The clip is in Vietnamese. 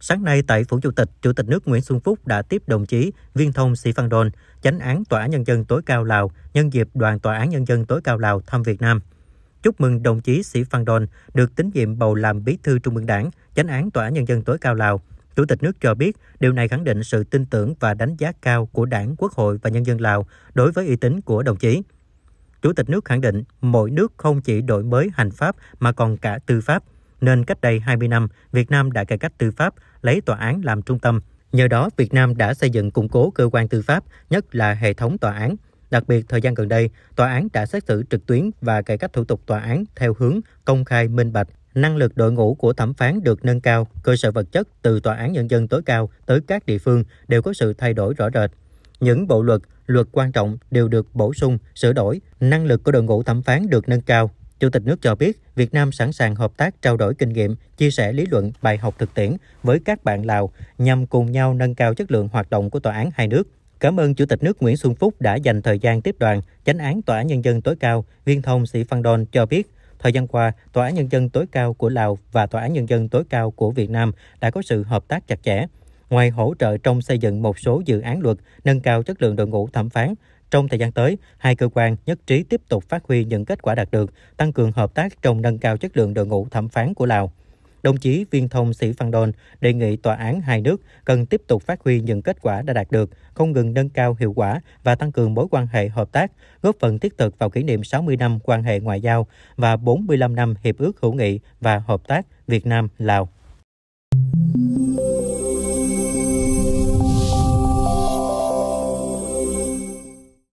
Sáng nay tại phủ Chủ tịch, Chủ tịch nước Nguyễn Xuân Phúc đã tiếp đồng chí Viên Thông Sĩ Phan Đôn, chánh án Tòa án Nhân dân tối cao Lào, nhân dịp đoàn Tòa án Nhân dân tối cao Lào thăm Việt Nam. Chúc mừng đồng chí Sĩ Phan Đôn được tín nhiệm bầu làm bí thư Trung ương Đảng, chánh án Tòa án Nhân dân tối cao Lào. Chủ tịch nước cho biết điều này khẳng định sự tin tưởng và đánh giá cao của Đảng, Quốc hội và nhân dân Lào đối với uy tín của đồng chí. Chủ tịch nước khẳng định mỗi nước không chỉ đổi mới hành pháp mà còn cả tư pháp – nên cách đây 20 năm, Việt Nam đã cải cách tư pháp, lấy tòa án làm trung tâm. Nhờ đó, Việt Nam đã xây dựng củng cố cơ quan tư pháp, nhất là hệ thống tòa án. Đặc biệt, thời gian gần đây, tòa án đã xét xử trực tuyến và cải cách thủ tục tòa án theo hướng công khai minh bạch. Năng lực đội ngũ của thẩm phán được nâng cao, cơ sở vật chất từ tòa án nhân dân tối cao tới các địa phương đều có sự thay đổi rõ rệt. Những bộ luật, luật quan trọng đều được bổ sung, sửa đổi, năng lực của đội ngũ thẩm phán được nâng cao, Chủ tịch nước cho biết Việt Nam sẵn sàng hợp tác trao đổi kinh nghiệm, chia sẻ lý luận, bài học thực tiễn với các bạn Lào nhằm cùng nhau nâng cao chất lượng hoạt động của tòa án hai nước. Cảm ơn Chủ tịch nước Nguyễn Xuân Phúc đã dành thời gian tiếp đoàn. Chánh án Tòa án Nhân dân tối cao Viên Thông Sĩ Phan Đôn cho biết, thời gian qua, Tòa án Nhân dân tối cao của Lào và Tòa án Nhân dân tối cao của Việt Nam đã có sự hợp tác chặt chẽ, Ngoài hỗ trợ trong xây dựng một số dự án luật nâng cao chất lượng đội ngũ thẩm phán, trong thời gian tới, hai cơ quan nhất trí tiếp tục phát huy những kết quả đạt được, tăng cường hợp tác trong nâng cao chất lượng đội ngũ thẩm phán của Lào. Đồng chí Viên Thông Sĩ Phan Đôn đề nghị tòa án hai nước cần tiếp tục phát huy những kết quả đã đạt được, không ngừng nâng cao hiệu quả và tăng cường mối quan hệ hợp tác, góp phần thiết thực vào kỷ niệm 60 năm quan hệ ngoại giao và 45 năm Hiệp ước hữu nghị và hợp tác Việt Nam-Lào.